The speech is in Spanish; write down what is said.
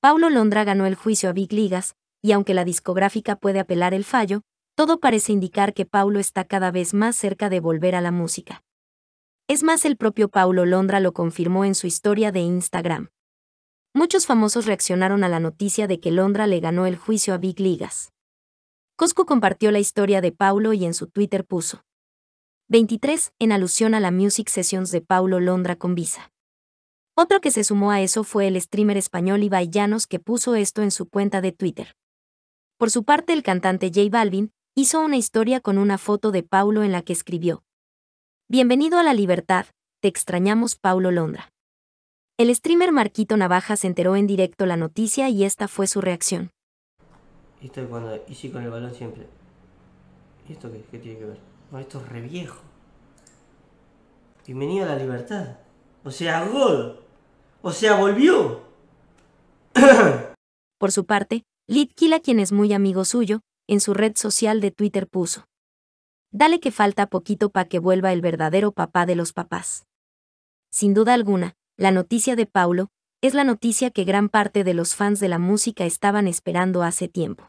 Paulo Londra ganó el juicio a Big Ligas, y aunque la discográfica puede apelar el fallo, todo parece indicar que Paulo está cada vez más cerca de volver a la música. Es más, el propio Paulo Londra lo confirmó en su historia de Instagram. Muchos famosos reaccionaron a la noticia de que Londra le ganó el juicio a Big Ligas. Cosco compartió la historia de Paulo y en su Twitter puso 23, en alusión a la Music Sessions de Paulo Londra con Visa. Otro que se sumó a eso fue el streamer español Ibai Llanos que puso esto en su cuenta de Twitter. Por su parte, el cantante J Balvin hizo una historia con una foto de Paulo en la que escribió: Bienvenido a la libertad, te extrañamos, Paulo Londra. El streamer Marquito Navaja se enteró en directo la noticia y esta fue su reacción. Y esto cuando, con el balón siempre. ¿Y esto qué, tiene que ver? No, esto es reviejo. Bienvenido a la libertad. O sea, gol. O sea, volvió. Por su parte, Litkila, quien es muy amigo suyo, en su red social de Twitter puso. Dale que falta poquito pa' que vuelva el verdadero papá de los papás. Sin duda alguna, la noticia de Paulo, es la noticia que gran parte de los fans de la música estaban esperando hace tiempo.